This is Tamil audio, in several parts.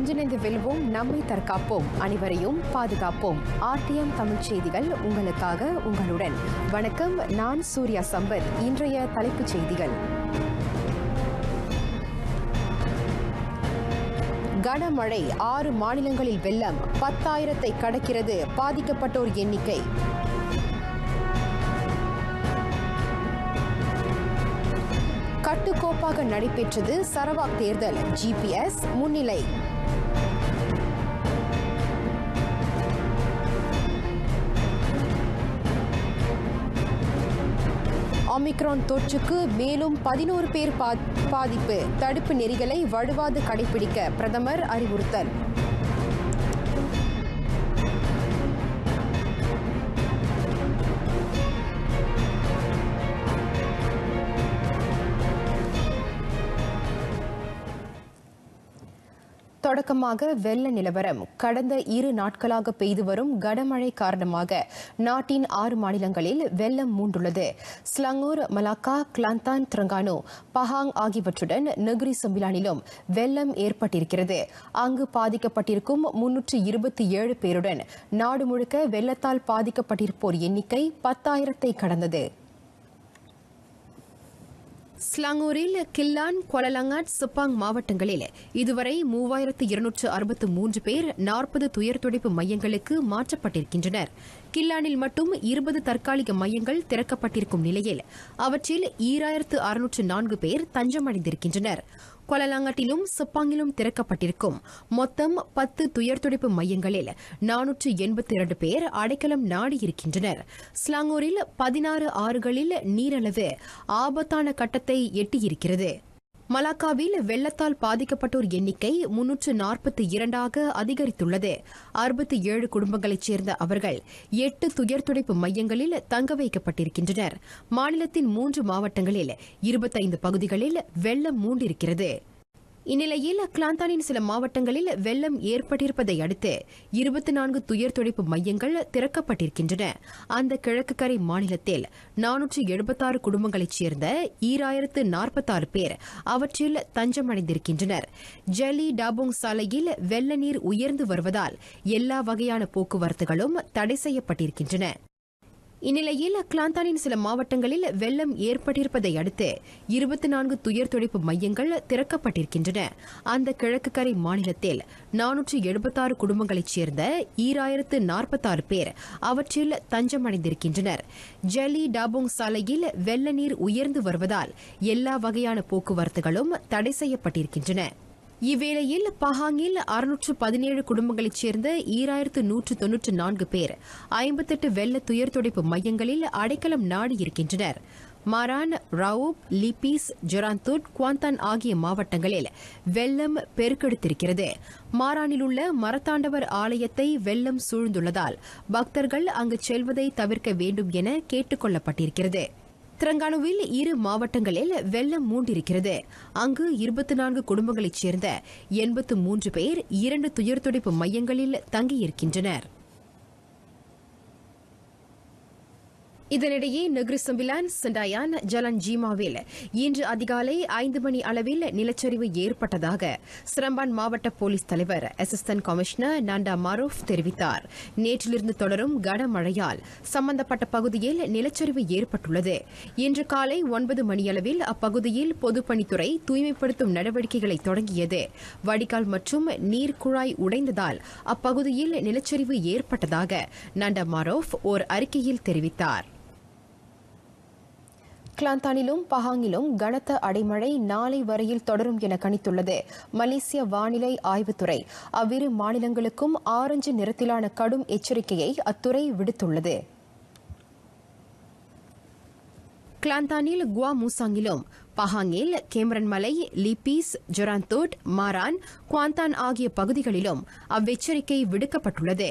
ஒன்றிணைந்து வெல்வோம் நம்மை தற்காப்போம் அனைவரையும் பாதுகாப்போம் ஆர்டிஎம் தமிழ் செய்திகள் உங்களுக்காக உங்களுடன் வணக்கம் நான் சூர்யா சம்பத் இன்றைய தலைப்புச் செய்திகள் கனமழை ஆறு மாநிலங்களில் வெள்ளம் பத்தாயிரத்தை கடக்கிறது பாதிக்கப்பட்டோர் எண்ணிக்கை கட்டுக்கோப்பாக நடைபெற்றது சரவாக் தேர்தல் ஜிபிஎஸ் முன்னிலை ஒமிக்ரான் தொற்றுக்கு மேலும் பதினோரு பேர் பாதிப்பு தடுப்பு நெறிகளை வலுவாது கடைபிடிக்க பிரதமர் அறிவுறுத்தல் வழக்கமாக வெள்ள நிலவரம் கடந்த இரு நாட்களாக பெய்து வரும் கனமழை காரணமாக நாட்டின் ஆறு மாநிலங்களில் வெள்ளம் மூண்டுள்ளது Selangor Malacca Kelantan Terengganu Pahang ஆகியவற்றுடன் நெகிரி சம்பிலானிலும் வெள்ளம் ஏற்பட்டிருக்கிறது அங்கு பாதிக்கப்பட்டிருக்கும் முன்னூற்று இருபத்தி ஏழு பேருடன் நாடு முழுக்க வெள்ளத்தால் பாதிக்கப்பட்டிருப்போர் எண்ணிக்கை பத்தாயிரத்தை கடந்தது ஸ்லாங்கூரில் கில்லான் கொலலங்காட் சிப்பாங் மாவட்டங்களில் இதுவரை மூவாயிரத்து இருநூற்று அறுபத்து மூன்று பேர் நாற்பது துயர் துடைப்பு மையங்களுக்கு மாற்றப்பட்டிருக்கின்றனர் கில்லானில் மட்டும் இருபது தற்காலிக மையங்கள் திறக்கப்பட்டிருக்கும் நிலையில் அவற்றில் ஈராயிரத்து அறுநூற்று நான்கு பேர் தஞ்சமடைந்திருக்கின்றனர் கொலலாங்கட்டிலும் சப்பாங்கிலும் திறக்கப்பட்டிருக்கும் மொத்தம் பத்து துயர்துடைப்பு மையங்களில் நானூற்று எண்பத்தி இரண்டு பேர் அடைக்கலம் நாடியிருக்கின்றனர் ஸ்லாங்கூரில் பதினாறு ஆறுகளில் நீரளவு ஆபத்தான கட்டத்தை எட்டியிருக்கிறது மலாக்காவில் வெள்ளத்தால் பாதிக்கப்பட்டோர் எண்ணிக்கை முன்னூற்று நாற்பத்தி இரண்டாக அதிகரித்துள்ளது அறுபத்தி ஏழு குடும்பங்களைச் சேர்ந்த அவர்கள் எட்டு துயர்துடைப்பு மையங்களில் தங்க வைக்கப்பட்டிருக்கின்றனர் மாநிலத்தின் மூன்று மாவட்டங்களில் இருபத்தைந்து பகுதிகளில் வெள்ளம் மூண்டிருக்கிறது இந்நிலையில் அக்லாந்தானின் சில மாவட்டங்களில் வெள்ளம் ஏற்பட்டிருப்பதை அடுத்து இருபத்தி நான்கு துயர் துடைப்பு மையங்கள் திறக்கப்பட்டிருக்கின்றன அந்த கிழக்கு கரை மாநிலத்தில் நானூற்றி எழுபத்தாறு குடும்பங்களைச் சேர்ந்த ஈராயிரத்து நாற்பத்தாறு பேர் அவற்றில் தஞ்சமடைந்திருக்கின்றனர் ஜெலி டாபோங் சாலையில் வெள்ள நீர் உயர்ந்து வருவதால் எல்லா வகையான போக்குவரத்துகளும் தடை செய்யப்பட்டிருக்கின்றன இந்நிலையில் அக்லாந்தானின் சில மாவட்டங்களில் வெள்ளம் ஏற்பட்டிருப்பதை அடுத்து இருபத்தி நான்கு துயர் துடைப்பு மையங்கள் திறக்கப்பட்டிருக்கின்றன அந்த கிழக்கு கரை மாநிலத்தில் நானூற்று எழுபத்தாறு குடும்பங்களைச் சேர்ந்த ஈராயிரத்து நாற்பத்தாறு பேர் அவற்றில் தஞ்சமடைந்திருக்கின்றனர் ஜெலி டாபோங் சாலையில் வெள்ள நீர் உயர்ந்து வருவதால் எல்லா வகையான போக்குவரத்துகளும் தடை செய்யப்பட்டிருக்கின்றன இவ்வேளையில் பஹாங்கில் அறுநூற்று பதினேழு குடும்பங்களைச் சேர்ந்த ஈராயிரத்து நூற்று தொன்னூற்று நான்கு பேர் ஐம்பத்தெட்டு வெள்ள துயர் துடைப்பு மையங்களில் அடைக்கலம் நாடு இருக்கின்றனர் மரான் ரவுப் லிபிஸ் ஜொராந்தூட் குவாந்தான் ஆகிய மாவட்டங்களில் வெள்ளம் பெருக்கெடுத்திருக்கிறது மாரானில் உள்ள மரத்தாண்டவர் ஆலயத்தை வெள்ளம் சூழ்ந்துள்ளதால் பக்தர்கள் அங்கு செல்வதை தவிர்க்க வேண்டும் என கேட்டுக் கொள்ளப்பட்டிருக்கிறது திரங்கானுவில் இரு மாவட்டங்களில் வெள்ளம் மூண்டிருக்கிறது அங்கு இருபத்தி நான்கு குடும்பங்களைச் சேர்ந்த எண்பத்து மூன்று பேர் இரண்டு துயர்துடைப்பு மையங்களில் தங்கியிருக்கின்றனா் இதனிடையே நெக்ரி சம்பிலான் சண்டாயான் ஜலன் ஜீமாவில் இன்று அதிகாலை ஐந்து மணி அளவில் நிலச்சரிவு ஏற்பட்டதாக சிரம்பான் மாவட்ட போலீஸ் தலைவர் அசிஸ்டன்ட் கமிஷனர் நண்டா மாரோஃப் தெரிவித்தார் நேற்றிலிருந்து தொடரும் கனமழையால் சம்பந்தப்பட்ட பகுதியில் நிலச்சரிவு ஏற்பட்டுள்ளது இன்று காலை ஒன்பது மணியளவில் அப்பகுதியில் பொதுப்பணித்துறை தூய்மைப்படுத்தும் நடவடிக்கைகளை தொடங்கியது வடிகால் மற்றும் நீர்க்குழாய் உடைந்ததால் அப்பகுதியில் நிலச்சரிவு ஏற்பட்டதாக நண்டா மாரோஃப் ஓர் அறிக்கையில் தெரிவித்தார் கிளாந்தானிலும் பஹாங்கிலும் கனத்த அடைமழை நாளை வரையில் தொடரும் என கணித்துள்ளது மலேசிய வானிலை ஆய்வுத்துறை அவ்விரு மாநிலங்களுக்கும் ஆரஞ்சு நிறத்திலான கடும் எச்சரிக்கையை அத்துறை விடுத்துள்ளது கிளாந்தானில் குவா மூசாங்கிலும் பஹாங்கில் கேமரன் மலை லிபீஸ் ஜொராந்தோட் மாரான் குவாந்தான் ஆகிய பகுதிகளிலும் அவ்வெச்சரிக்கை விடுக்கப்பட்டுள்ளது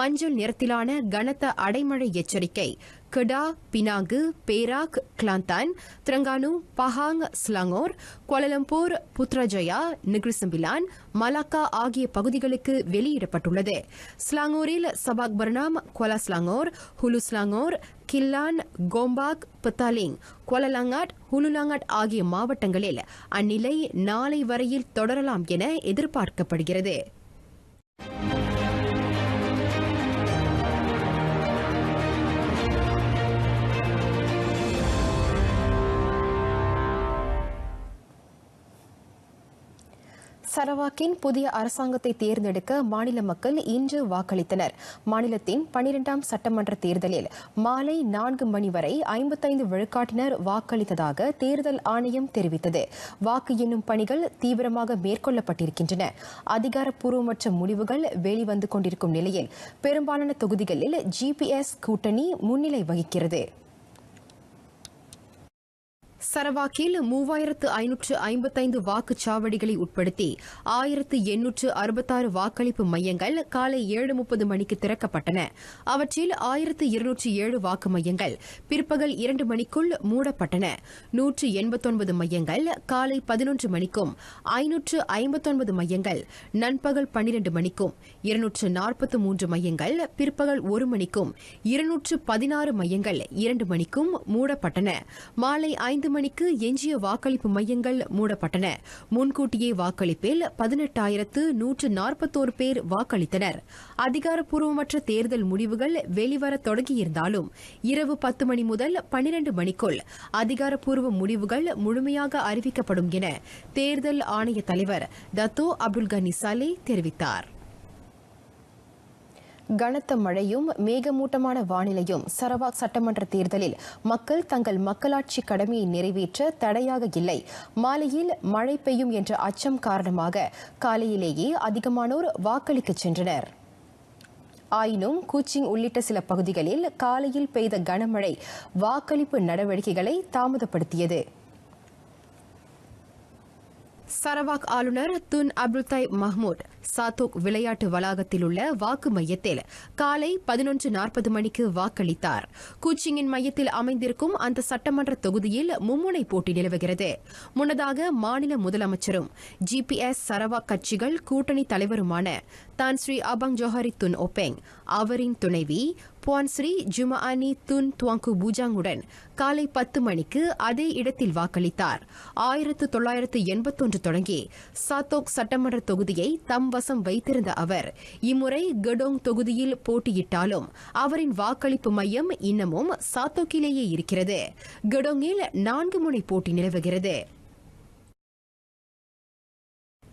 மஞ்சள் நிறத்திலான கனத்த அடைமழை எச்சரிக்கை Kedah Penang Perak Kelantan Terengganu Pahang Selangor Kuala Lumpur Putrajaya Putrajaya, Malacca ஆகிய பகுதிகளுக்கு வெளியிடப்பட்டுள்ளது ஸ்லாங்கோரில் Sabak Bernam Kuala Selangor Hulu Selangor Klang Gombak Petaling Kuala Langat Hulu Langat ஆகிய மாவட்டங்களில் அந்நிலை நாளை வரையில் தொடரலாம் என எதிர்பார்க்கப்படுகிறது சரவாக்கின் புதிய அரசாங்கத்தை தேர்ந்தெடுக்க மாநில மக்கள் இன்று வாக்களித்தனர் மாநிலத்தின் பனிரெண்டாம் சட்டமன்ற தேர்தலில் மாலை நான்கு மணி வரை ஐம்பத்தைந்து விழுக்காட்டினர் வாக்களித்ததாக தேர்தல் ஆணையம் தெரிவித்தது வாக்கு எண்ணும் பணிகள் தீவிரமாக மேற்கொள்ளப்பட்டிருக்கின்றன அதிகாரப்பூர்வமற்ற முடிவுகள் வெளிவந்து கொண்டிருக்கும் நிலையில் பெரும்பாலான தொகுதிகளில் ஜிபிஎஸ் கூட்டணி முன்னிலை வகிக்கிறது சரவாக்கில் மூவாயிரத்து ஐநூற்று ஐம்பத்தைந்து வாக்குச்சாவடிகளை உட்படுத்தி ஆயிரத்து எண்ணூற்று அறுபத்தாறு வாக்களிப்பு மையங்கள் காலை ஏழு முப்பது மணிக்கு திறக்கப்பட்டன அவற்றில் ஆயிரத்து இருநூற்று ஏழு வாக்கு மையங்கள் பிற்பகல் இரண்டு மணிக்குள் மூடப்பட்டன நூற்று எண்பத்தொன்பது மையங்கள் காலை பதினொன்று மணிக்கும் ஐநூற்று ஐம்பத்தொன்பது மையங்கள் நண்பகல் பன்னிரண்டு மணிக்கும் இருநூற்று நாற்பத்து மூன்று மையங்கள் பிற்பகல் ஒரு மணிக்கும் இருநூற்று பதினாறு மையங்கள் இரண்டு மணிக்கும் மூடப்பட்டன மாலை ஐந்து மணி மணிக்கு எஞ்சிய வாக்களிப்பு மையங்கள் மூடப்பட்டன முன்கூட்டியே வாக்களிப்பில் பதினெட்டாயிரத்து நூற்று நாற்பத்தோரு பேர் வாக்களித்தனர் அதிகாரப்பூர்வமற்ற தேர்தல் முடிவுகள் வெளிவர தொடங்கியிருந்தாலும் இரவு பத்து மணி முதல் பனிரண்டு மணிக்குள் அதிகாரப்பூர்வ முடிவுகள் முழுமையாக அறிவிக்கப்படும் என தேர்தல் ஆணைய தலைவர் தத்தோ அப்துல் கனி சாலே தெரிவித்தாா் கனத்த மழையும் மேகமூட்டமான வானிலையும் சரவாக் சட்டமன்ற தேர்தலில் மக்கள் தங்கள் மக்களாட்சி கடமையை நிறைவேற்ற தடையாக இல்லை மாலையில் மழை பெய்யும் என்ற அச்சம் காரணமாக காலையிலேயே அதிகமானோர் வாக்களிக்கச் சென்றனர் ஆயினும் கூச்சிங் உள்ளிட்ட சில பகுதிகளில் காலையில் பெய்த கனமழை வாக்களிப்பு நடவடிக்கைகளை தாமதப்படுத்தியது சரவாக் ஆளுநர் துன் அப்ருத்தை மஹ்மூட் சாத்தோக் விளையாட்டு வளாகத்தில் உள்ள வாக்கு மையத்தில் காலை பதினொன்று நாற்பது மணிக்கு வாக்களித்தார் கூச்சிங்கின் மையத்தில் அமைந்திருக்கும் அந்த சட்டமன்ற தொகுதியில் மும்முனை போட்டி நிலவுகிறது முன்னதாக மாநில முதலமைச்சரும் ஜிபிஎஸ் சரவாக் கட்சிகள் கூட்டணி தலைவருமான Tan Sri Abang Johari Tun Openg அவரின் துணைவி புவான் ஸ்ரீ ஜுமானி துன் துவாங்கு பூஜாங்குடன் காலை பத்து மணிக்கு அதே இடத்தில் வாக்களித்தார் ஆயிரத்து தொள்ளாயிரத்து எண்பத்தொன்று தொடங்கி சாத்தோக் சட்டமன்ற தொகுதியை தம் வசம் வைத்திருந்த அவர் இம்முறை கடோங் தொகுதியில் போட்டியிட்டாலும் அவரின் வாக்களிப்பு மையம் இன்னமும் சாத்தோக்கிலேயே இருக்கிறது கடோங்கில் நான்கு முனை போட்டி நிலவுகிறது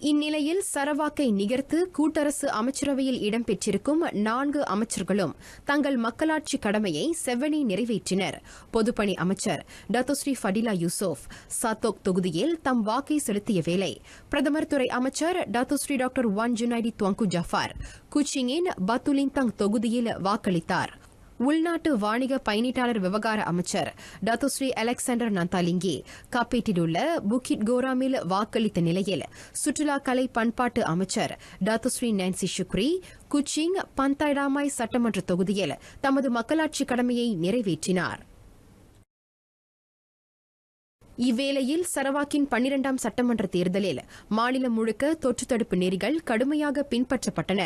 இந்நிலையில் சரவாக்கை நிகர்த்து கூட்டரசு அமைச்சரவையில் இடம்பெற்றிருக்கும் நான்கு அமைச்சர்களும் தங்கள் மக்களாட்சி கடமையை செவ்வனே நிறைவேற்றினர் பொதுப்பணி அமைச்சர் டத்துஸ்ரீ ஃபடிலா யூசுப் சாத்தோக் தொகுதியில் தம் வாக்கை செலுத்திய வேளை பிரதமர் துறை அமைச்சர் Datuk Seri doctor Wan Junaidi Tuanku Jaafar குச்சிங்கின் பத்துலிந்தங் தொகுதியில் வாக்களித்தாா் உள்நாட்டு வாணிக பயணீட்டாளர் விவகார அமைச்சர் டத்துஸ்ரீ அலெக்சாண்டர் நந்தாலிங்கி காப்பீட்டிலுள்ள புக்கிட் கோராமில் வாக்களித்த நிலையில் சுற்றுலா கலை பண்பாட்டு அமைச்சர் Datuk Seri Nancy Shukri Kuching Pantai Damai சட்டமன்ற தொகுதியில் தமது மக்களாட்சி கடமையை நிறைவேற்றினாா் இவ்வேளையில் சரவாக்கின் பன்னிரண்டாம் சட்டமன்ற தேர்தலில் மாநிலம் முழுக்க தொற்று தடுப்பு நெறிகள் கடுமையாக பின்பற்றப்பட்டன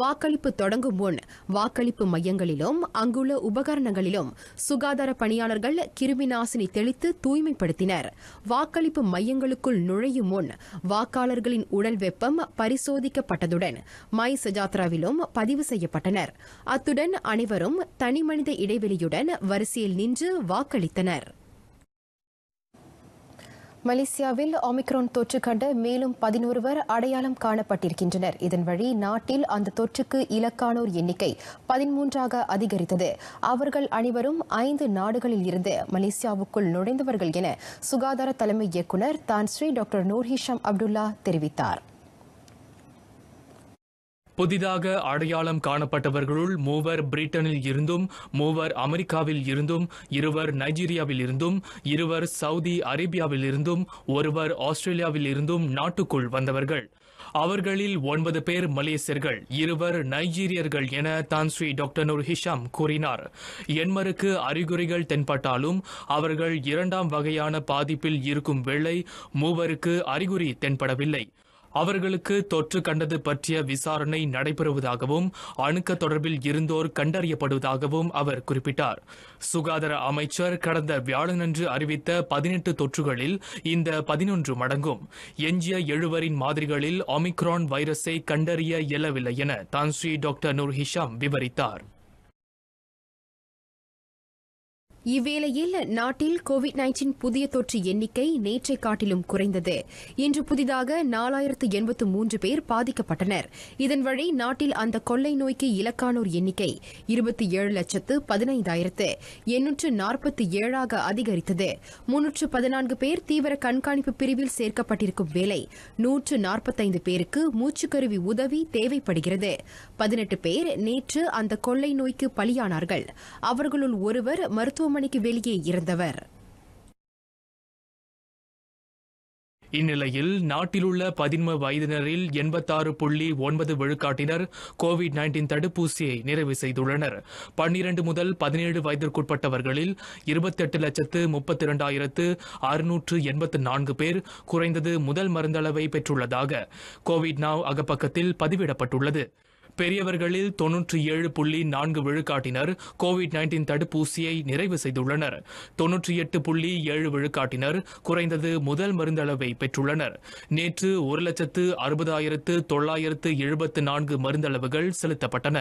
வாக்களிப்பு தொடங்கும் முன் வாக்களிப்பு மையங்களிலும் அங்குள்ள உபகரணங்களிலும் சுகாதார பணியாளர்கள் கிருமி நாசினி தெளித்து தூய்மைப்படுத்தினர் வாக்களிப்பு மையங்களுக்குள் நுழையும் முன் வாக்காளர்களின் உடல் வெப்பம் பரிசோதிக்கப்பட்டதுடன் மை சஜாத்ராவிலும் பதிவு செய்யப்பட்டனர் அத்துடன் அனைவரும் தனிமனித இடைவெளியுடன் வரிசையில் நின்று வாக்களித்தனா் மலேசியாவில் ஒமிக்ரான் தொற்று கண்ட மேலும் பதினொருவர் அடையாளம் காணப்பட்டிருக்கின்றனர் இதன் வழி நாட்டில் அந்த தொற்றுக்கு இலக்கானோர் எண்ணிக்கை பதிமூன்றாக அதிகரித்தது அவர்கள் அனைவரும் ஐந்து நாடுகளில் இருந்து மலேசியாவுக்குள் நுழைந்தவர்கள் என சுகாதார தலைமை இயக்குநர் தான் ஸ்ரீ டாக்டர் நூர்ஹிஷாம் அப்துல்லா தெரிவித்தாா் புதிதாக அடையாளம் காணப்பட்டவர்களுள் மூவர் பிரிட்டனில் இருந்தும் மூவர் அமெரிக்காவில் இருந்தும் இருவர் நைஜீரியாவில் இருந்தும் இருவர் சவுதி அரேபியாவில் இருந்தும் ஒருவர் ஆஸ்திரேலியாவில் இருந்தும் நாட்டுக்குள் வந்தவர்கள் அவர்களில் ஒன்பது பேர் மலேசியர்கள் இருவர் நைஜீரியர்கள் என தான் ஸ்ரீ டாக்டர் நூர் ஹிஷாம் கூறினார் எண்மருக்கு அறிகுறிகள் தென்பட்டாலும் அவர்கள் இரண்டாம் வகையான பாதிப்பில் இருக்கும் வேளை மூவருக்கு அறிகுறி தென்படவில்லை அவர்களுக்கு தொற்று கண்டது பற்றிய விசாரணை நடைபெறுவதாகவும் அணுக்க தொடர்பில் இருந்தோர் கண்டறியப்படுவதாகவும் அவர் குறிப்பிட்டார் சுகாதார அமைச்சர் கடந்த வியாழனன்று அறிவித்த பதினெட்டு தொற்றுகளில் இந்த பதினொன்று மடங்கும் எஞ்சிய எழுவரின் மாதிரிகளில் ஒமிக்ரான் வைரஸை கண்டறிய இயலவில்லை என தான்ஸ்ரீ டாக்டர் நூர் ஹிஷாம் விவரித்தார் இவ்வேளையில் நாட்டில் கோவிட் நைன்டீன் புதிய தொற்று எண்ணிக்கை நேற்றை காட்டிலும் குறைந்தது இன்று புதிதாக நாலாயிரத்து எண்பத்து மூன்று பேர் பாதிக்கப்பட்டனர் இதன் வழி நாட்டில் அந்த கொள்ளை நோய்க்கு இலக்கானோர் எண்ணிக்கை இருபத்தி ஏழு லட்சத்து பதினைந்தாயிரத்து எண்ணூற்று நாற்பத்தி ஏழாக அதிகரித்தது முன்னூற்று பதினான்கு பேர் தீவிர கண்காணிப்பு பிரிவில் சேர்க்கப்பட்டிருக்கும் வேளை நூற்று நாற்பத்தைந்து பேருக்கு மூச்சுக்கருவி உதவி தேவைப்படுகிறது பதினெட்டு பேர் நேற்று அந்த கொள்ளை நோய்க்கு பலியானார்கள் அவர்களுள் ஒருவர் மருத்துவ மருத்துவமனைக்கு வெளியே இருந்தவர் இந்நிலையில் நாட்டில் உள்ள பதின்ம வயதினரில் எண்பத்தாறு புள்ளி ஒன்பது விழுக்காட்டினர் கோவிட் நைன்டீன் தடுப்பூசியை நிறைவு செய்துள்ளனர் பன்னிரண்டு முதல் பதினேழு வயதிற்குட்பட்டவர்களில் இருபத்தெட்டு லட்சத்து முப்பத்தி இரண்டாயிரத்து அறுநூற்று எண்பத்து நான்கு பேர் குறைந்தது முதல் மருந்தளவை பெற்றுள்ளதாக கோவிட் நாவ் அகப்பக்கத்தில் பதிவிடப்பட்டுள்ளது பெரியவர்களில் தொன்னூற்றி ஏழு புள்ளி நான்கு விழுக்காட்டினர் கோவிட் நைன்டீன் தடுப்பூசியை நிறைவு செய்துள்ளனர் தொன்னூற்றி எட்டு புள்ளி ஏழு விழுக்காட்டினர் குறைந்தது முதல் மருந்தளவை பெற்றுள்ளனர் நேற்று ஒரு லட்சத்து அறுபதாயிரத்து தொள்ளாயிரத்து எழுபத்து நான்கு மருந்தளவுகள் செலுத்தப்பட்டன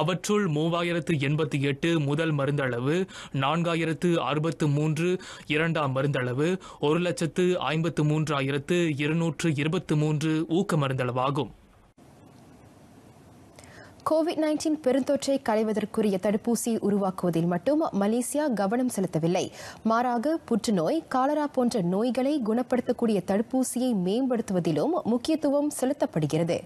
அவற்றுள் மூவாயிரத்து எண்பத்தி எட்டு முதல் மருந்தளவு நான்காயிரத்து அறுபத்து மூன்று இரண்டாம் மருந்தளவு ஒரு லட்சத்து ஐம்பத்து மூன்றாயிரத்து இருநூற்று இருபத்து மூன்று ஊக்க மருந்தளவாகும் கோவிட் நைன்டீன் பெருந்தொற்றை களைவதற்குரிய தடுப்பூசி உருவாக்குவதில் மட்டும் மலேசியா கவனம் செலுத்தவில்லை மாறாக புற்றுநோய் காலரா போன்ற நோய்களை குணப்படுத்தக்கூடிய தடுப்பூசியை மேம்படுத்துவதிலும் முக்கியத்துவம் செலுத்தப்படுகிறது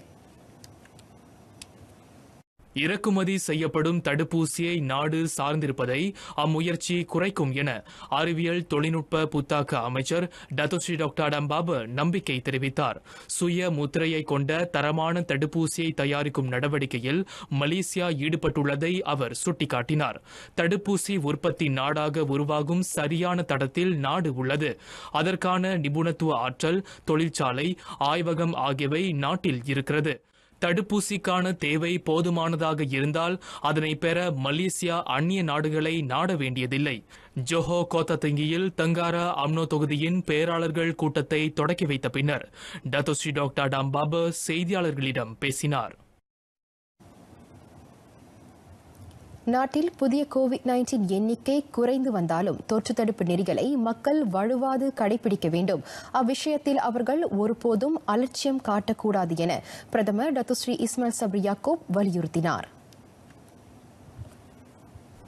இறக்குமதி செய்யப்படும் தடுப்பூசியை நாடு சார்ந்திருப்பதை அம்முயற்சி குறைக்கும் என அறிவியல் தொழில்நுட்ப புத்தாக்க அமைச்சர் டத்தோஸ்ரீ டாக்டர் அடம்பாபு நம்பிக்கை தெரிவித்தார் சுய முத்திரையை கொண்ட தரமான தடுப்பூசியை தயாரிக்கும் நடவடிக்கையில் மலேசியா ஈடுபட்டுள்ளதை அவர் சுட்டிக்காட்டினார் தடுப்பூசி உற்பத்தி நாடாக உருவாகும் சரியான தடத்தில் நாடு உள்ளது அதற்கான நிபுணத்துவ ஆற்றல் தொழிற்சாலை ஆய்வகம் ஆகியவை நாட்டில் இருக்கிறது தடுப்பூசிக்கான தேவை போதுமானதாக இருந்தால் அதனை பெற மலேசியா அந்நிய நாடுகளை நாட வேண்டியதில்லை ஜோஹோ கோத்தங்கியில் தங்காரா அம்னோ தொகுதியின் பேராளர்கள் கூட்டத்தை தொடக்கி வைத்த பின்னர் டத்தோஸ்ரீ டாக்டர் டாம்பாபு செய்தியாளர்களிடம் பேசினார் நாட்டில் புதிய கோவிட் நைன்டீன் எண்ணிக்கை குறைந்து வந்தாலும் தொற்று தடுப்பு நெறிகளை மக்கள் வலுவாது கடைபிடிக்க வேண்டும் அவ்விஷயத்தில் அவர்கள் ஒருபோதும் அலட்சியம் காட்டக்கூடாது என பிரதமர் டத்துஸ்ரீ ஸ்ரீ சப்ரி யாக்கோப் வலியுறுத்தினார்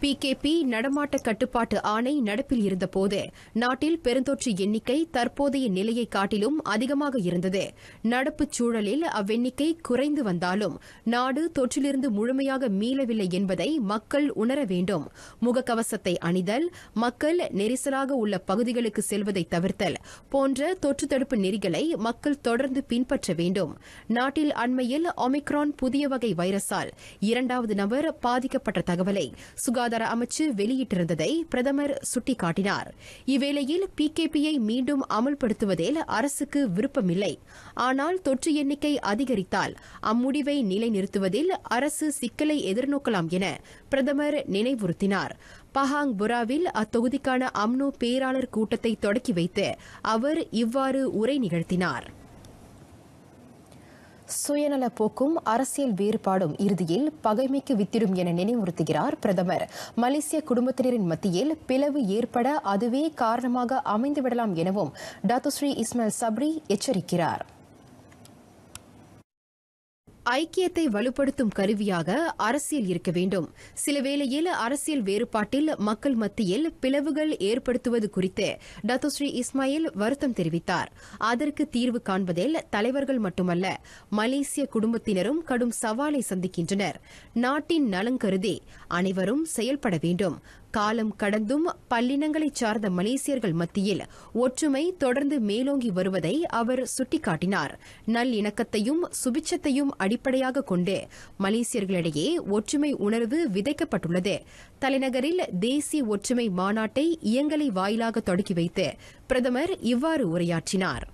பிகேபி நடமாட்ட கட்டுப்பாட்டு ஆணை நடப்பில் இருந்தபோது நாட்டில் பெருந்தொற்று எண்ணிக்கை தற்போதைய நிலையை காட்டிலும் அதிகமாக இருந்தது நடப்பு சூழலில் அவ்வெண்ணிக்கை குறைந்து வந்தாலும் நாடு தொற்றிலிருந்து முழுமையாக மீளவில்லை என்பதை மக்கள் உணர வேண்டும் முகக்கவசத்தை அணிதல் மக்கள் நெரிசலாக உள்ள பகுதிகளுக்கு செல்வதை தவிர்த்தல் போன்ற தொற்று தடுப்பு நெறிகளை மக்கள் தொடர்ந்து பின்பற்ற வேண்டும் நாட்டில் அண்மையில் ஒமிக்ரான் புதிய வகை வைரஸால் இரண்டாவது நபர் பாதிக்கப்பட்ட தகவலை சுகாதார சுகாதார அமைச்சு வெளியிட்டிருந்ததை பிரதமர் சுட்டிக்காட்டினார் இவ்வேளையில் பிகேபியை மீண்டும் அமல்படுத்துவதில் அரசுக்கு விருப்பமில்லை ஆனால் தொற்று எண்ணிக்கை அதிகரித்தால் அம்முடிவை நிலைநிறுத்துவதில் அரசு சிக்கலை எதிர்நோக்கலாம் என பிரதமர் நினைவுறுத்தினார் பஹாங் புராவில் அத்தொகுதிக்கான அம்னோ பேராளர் கூட்டத்தை தொடக்கி வைத்து அவர் இவ்வாறு உரை நிகழ்த்தினாா் சுயநல போக்கும் அரசியல் வேறுபாடும் இறுதியில் பகைமைக்கு வித்திடும் என நினைவுறுத்துகிறார் பிரதமர் மலேசிய குடும்பத்தினரின் மத்தியில் பிளவு ஏற்பட அதுவே காரணமாக அமைந்துவிடலாம் எனவும் டாத்துஸ்ரீ இஸ்மாயில் சப்ரி எச்சரிக்கிறாா் ஐக்கியத்தை வலுப்படுத்தும் கருவியாக அரசியல் இருக்க வேண்டும் சில வேளையில் அரசியல் வேறுபாட்டில் மக்கள் மத்தியில் பிளவுகள் ஏற்படுத்துவது குறித்து டத்தோஸ்ரீ இஸ்மாயில் வருத்தம் தெரிவித்தார் அதற்கு தீர்வு காண்பதில் தலைவர்கள் மட்டுமல்ல மலேசிய குடும்பத்தினரும் கடும் சவாலை சந்திக்கின்றனர் நாட்டின் நலன் கருதி அனைவரும் செயல்பட வேண்டும் காலம் கடந்தும் பல்லினங்களை சார்ந்த மலேசியர்கள் மத்தியில் ஒற்றுமை தொடர்ந்து மேலோங்கி வருவதை அவர் சுட்டிக்காட்டினார் நல்லிணக்கத்தையும் சுபிச்சத்தையும் அடிப்படையாக கொண்டு மலேசியர்களிடையே ஒற்றுமை உணர்வு விதைக்கப்பட்டுள்ளது தலைநகரில் தேசிய ஒற்றுமை மாநாட்டை இயங்கலை வாயிலாக தொடக்கி வைத்து பிரதமர் இவ்வாறு உரையாற்றினார்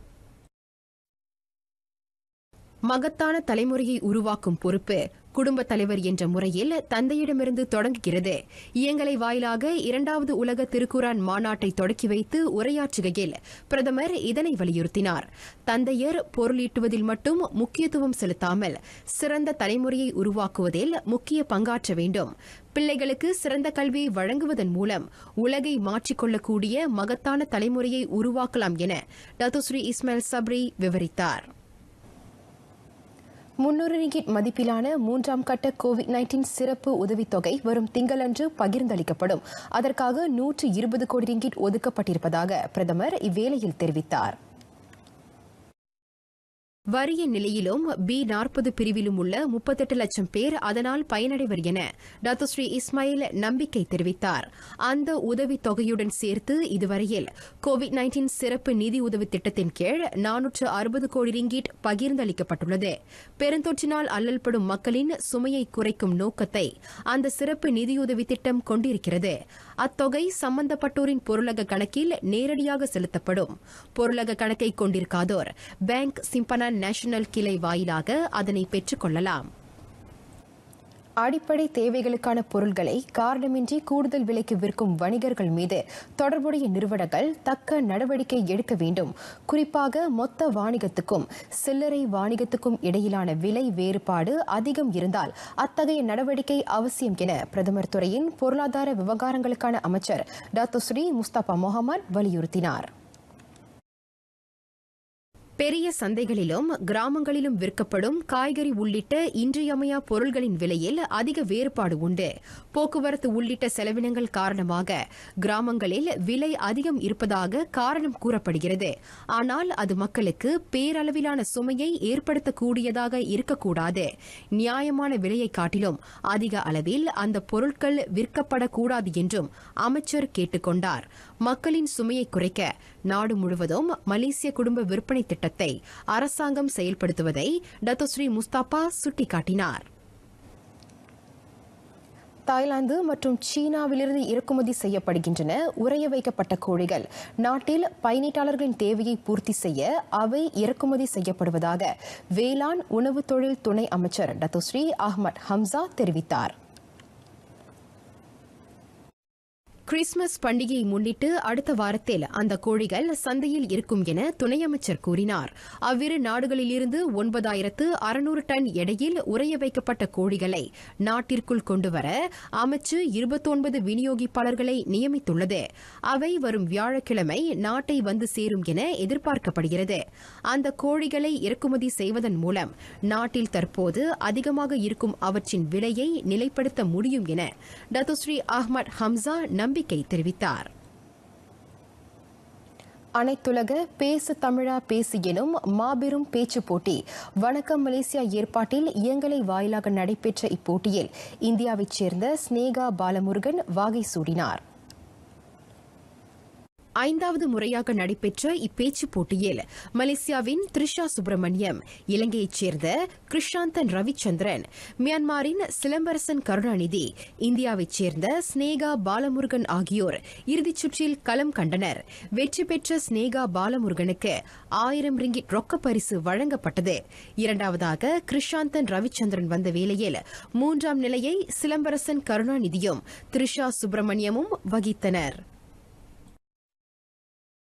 மகத்தான தலைமுறையை உருவாக்கும் பொறுப்பு குடும்ப தலைவர் என்ற முறையில் தந்தையிடமிருந்து தொடங்குகிறது இயங்கலை வாயிலாக இரண்டாவது உலக திருக்குரான் மாநாட்டை தொடக்கி வைத்து உரையாற்றுகையில் பிரதமர் இதனை வலியுறுத்தினார் தந்தையர் பொருளீட்டுவதில் மட்டும் முக்கியத்துவம் செலுத்தாமல் சிறந்த தலைமுறையை உருவாக்குவதில் முக்கிய பங்காற்ற வேண்டும் பிள்ளைகளுக்கு சிறந்த கல்வியை வழங்குவதன் மூலம் உலகை மாற்றிக்கொள்ளக்கூடிய மகத்தான தலைமுறையை உருவாக்கலாம் என டத்துஸ்ரீ இஸ்மாயில் சப்ரி விவரித்தாா் முன்னூறு ரிங்கிட் மதிப்பிலான மூன்றாம் கட்ட கோவிட் நைன்டீன் சிறப்பு உதவித்தொகை வரும் திங்களன்று பகிர்ந்தளிக்கப்படும் அதற்காக நூற்று இருபது கோடி ரிங்கிட் ஒதுக்கப்பட்டிருப்பதாக பிரதமர் இவ்வேளையில் தெரிவித்தாா் வறிய நிலையிலும் பி நாற்பது பிரிவிலும் உள்ள முப்பத்தெட்டு லட்சம் பேர் அதனால் பயனடைவர் என டாக்டர் ஸ்ரீ இஸ்மாயில் நம்பிக்கை தெரிவித்தார் அந்த உதவித் தொகையுடன் சேர்த்து இதுவரையில் கோவிட் நைன்டீன் சிறப்பு நிதி உதவி திட்டத்தின் கீழ் நானூற்று அறுபது கோடி ரிங்கிட் பகிர்ந்தளிக்கப்பட்டுள்ளது பெருந்தொற்றினால் அல்லல்படும் மக்களின் சுமையை குறைக்கும் நோக்கத்தை அந்த சிறப்பு நிதியுதவி திட்டம் கொண்டிருக்கிறது அத்தொகை சம்பந்தப்பட்டோரின் பொருளக கணக்கில் நேரடியாக செலுத்தப்படும் பொருளக கணக்கை கொண்டிருக்காதோர் பேங்க் சிம்பன வேளாண் நேஷனல் கிளை வாயிலாக அதனை கொள்ளலாம் அடிப்படை தேவைகளுக்கான பொருட்களை காரணமின்றி கூடுதல் விலைக்கு விற்கும் வணிகர்கள் மீது தொடர்புடைய நிறுவனங்கள் தக்க நடவடிக்கை எடுக்க வேண்டும் குறிப்பாக மொத்த வாணிகத்துக்கும் சில்லறை வாணிகத்துக்கும் இடையிலான விலை வேறுபாடு அதிகம் இருந்தால் அத்தகைய நடவடிக்கை அவசியம் என பிரதமர் துறையின் பொருளாதார விவகாரங்களுக்கான அமைச்சர் டாக்டர் ஸ்ரீ முஸ்தபா முகமது வலியுறுத்தினார் பெரிய சந்தைகளிலும் கிராமங்களிலும் விற்கப்படும் காய்கறி உள்ளிட்ட இன்றியமையா பொருள்களின் விலையில் அதிக வேறுபாடு உண்டு போக்குவரத்து உள்ளிட்ட செலவினங்கள் காரணமாக கிராமங்களில் விலை அதிகம் இருப்பதாக காரணம் கூறப்படுகிறது ஆனால் அது மக்களுக்கு பேரளவிலான சுமையை ஏற்படுத்தக்கூடியதாக இருக்கக்கூடாது நியாயமான விலையை காட்டிலும் அதிக அளவில் அந்த பொருட்கள் விற்கப்படக்கூடாது என்றும் அமைச்சர் கொண்டார் மக்களின் சுமையை குறைக்க நாடு முழுவதும் மலேசிய குடும்ப விற்பனை திட்டம் திட்டத்தை அரசாங்கம் செயல்படுத்துவதை டத்தோஸ்ரீ முஸ்தாபா சுட்டிக்காட்டினார் தாய்லாந்து மற்றும் சீனாவிலிருந்து இறக்குமதி செய்யப்படுகின்றன உறைய வைக்கப்பட்ட கோழிகள் நாட்டில் பயணீட்டாளர்களின் தேவையை பூர்த்தி செய்ய அவை இறக்குமதி செய்யப்படுவதாக வேளாண் உணவு தொழில் துணை அமைச்சர் டத்தோஸ்ரீ அஹ்மத் ஹம்சா தெரிவித்தார் கிறிஸ்துமஸ் பண்டிகையை முன்னிட்டு அடுத்த வாரத்தில் அந்த கோழிகள் சந்தையில் இருக்கும் என துணை அமைச்சர் கூறினார் அவ்விரு நாடுகளிலிருந்து ஒன்பதாயிரத்து அறுநூறு டன் எடையில் உறைய வைக்கப்பட்ட கோழிகளை நாட்டிற்குள் கொண்டுவர அமைச்சு இருபத்தொன்பது விநியோகிப்பாளர்களை நியமித்துள்ளது அவை வரும் வியாழக்கிழமை நாட்டை வந்து சேரும் என எதிர்பார்க்கப்படுகிறது அந்த கோழிகளை இறக்குமதி செய்வதன் மூலம் நாட்டில் தற்போது அதிகமாக இருக்கும் அவற்றின் விலையை நிலைப்படுத்த முடியும் என டத்துஸ்ரீ அஹ்மத் ஹம்சா நம்பி நம்பிக்கை தெரிவித்தார் அனைத்துலக பேசு தமிழா பேசு எனும் மாபெரும் பேச்சு போட்டி வணக்கம் மலேசியா ஏற்பாட்டில் இயங்கலை வாயிலாக நடைபெற்ற இப்போட்டியில் இந்தியாவைச் சேர்ந்த ஸ்னேகா பாலமுருகன் வாகை சூடினார் ஐந்தாவது முறையாக நடைபெற்ற இப்பேச்சு போட்டியில் மலேசியாவின் த்ரிஷா சுப்பிரமணியம் இலங்கையைச் சேர்ந்த கிருஷாந்தன் ரவிச்சந்திரன் மியான்மரின் சிலம்பரசன் கருணாநிதி இந்தியாவைச் சேர்ந்த ஸ்னேகா பாலமுருகன் ஆகியோர் இறுதிச் சுற்றில் களம் கண்டனர் வெற்றி பெற்ற ஸ்னேகா பாலமுருகனுக்கு ஆயிரம் ரிங்கிட் ரொக்க பரிசு வழங்கப்பட்டது இரண்டாவதாக கிருஷாந்தன் ரவிச்சந்திரன் வந்த வேளையில் மூன்றாம் நிலையை சிலம்பரசன் கருணாநிதியும் த்ரிஷா சுப்பிரமணியமும் வகித்தனா்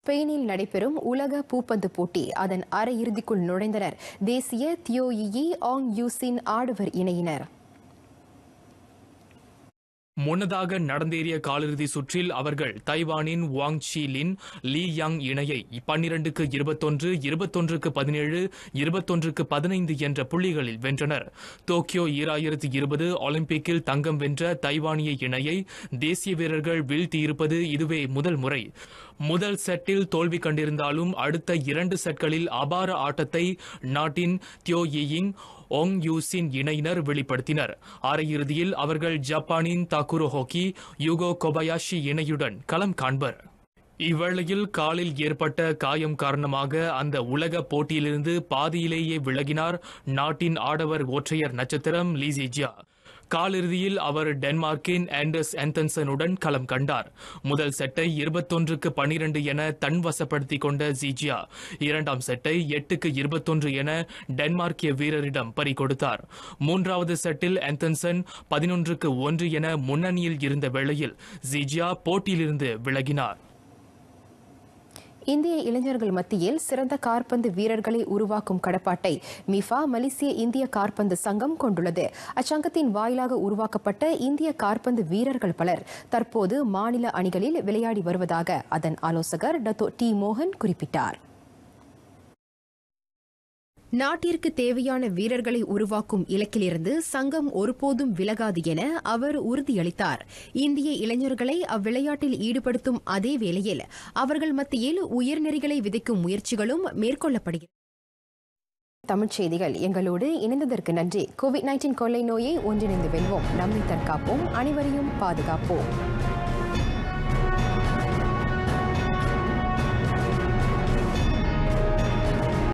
ஸ்பெயினில் நடைபெறும் உலக பூப்பந்து போட்டி அதன் அரையிறுதிக்குள் நுழைந்தனர் தேசிய தியோயி ஆங் யூசின் ஆடவர் இணையினர் முன்னதாக நடந்தேறிய காலிறுதி சுற்றில் அவர்கள் தைவானின் வாங் லின் லீ யாங் இணையை பன்னிரண்டுக்கு இருபத்தொன்று இருபத்தொன்றுக்கு பதினேழு இருபத்தொன்றுக்கு பதினைந்து என்ற புள்ளிகளில் வென்றனர் டோக்கியோ ஈராயிரத்தி இருபது ஒலிம்பிக்கில் தங்கம் வென்ற தைவானிய இணையை தேசிய வீரர்கள் வீழ்த்தியிருப்பது இதுவே முதல் முறை முதல் செட்டில் தோல்வி கண்டிருந்தாலும் அடுத்த இரண்டு செட்களில் அபார ஆட்டத்தை நாட்டின் தியோ இயிங் ஒங் யூசின் இணையினர் வெளிப்படுத்தினர் அரையிறுதியில் அவர்கள் ஜப்பானின் தாக்குரோ ஹோக்கி யுகோ கொபயாஷி இணையுடன் களம் காண்பர் இவ்வேளையில் காலில் ஏற்பட்ட காயம் காரணமாக அந்த உலக போட்டியிலிருந்து பாதியிலேயே விலகினார் நாட்டின் ஆடவர் ஒற்றையர் நட்சத்திரம் லீசிஜியா காலிறுதியில் அவர் டென்மார்க்கின் ஆண்டர்ஸ் ஆந்தன்சனுடன் களம் கண்டார் முதல் செட்டை இருபத்தொன்றுக்கு பனிரெண்டு என தன் வசப்படுத்திக் கொண்ட ஜிஜியா இரண்டாம் செட்டை எட்டுக்கு இருபத்தொன்று என டென்மார்க்கிய வீரரிடம் பறிகொடுத்தார் மூன்றாவது செட்டில் ஆந்தன்சன் பதினொன்றுக்கு ஒன்று என முன்னணியில் இருந்த வேளையில் ஜிஜியா போட்டியிலிருந்து விலகினார் இந்திய இளைஞர்கள் மத்தியில் சிறந்த கார்பந்து வீரர்களை உருவாக்கும் கடப்பாட்டை மிஃபா மலேசிய இந்திய கார்பந்து சங்கம் கொண்டுள்ளது அச்சங்கத்தின் வாயிலாக உருவாக்கப்பட்ட இந்திய கார்பந்து வீரர்கள் பலர் தற்போது மாநில அணிகளில் விளையாடி வருவதாக அதன் ஆலோசகர் டத்தோ டி மோகன் குறிப்பிட்டார் நாட்டிற்கு தேவையான வீரர்களை உருவாக்கும் இலக்கிலிருந்து சங்கம் ஒருபோதும் விலகாது என அவர் உறுதியளித்தார் இந்திய இளைஞர்களை அவ்விளையாட்டில் ஈடுபடுத்தும் அதே வேளையில் அவர்கள் மத்தியில் உயர்நெறிகளை விதைக்கும் முயற்சிகளும் மேற்கொள்ளப்படுகிறது தமிழ்ச் செய்திகள் எங்களோடு இணைந்ததற்கு நன்றி கோவிட் நைன்டீன் கொள்ளை நோயை ஒன்றிணைந்து வெல்வோம் நம்மை தற்காப்போம் அனைவரையும் பாதுகாப்போம்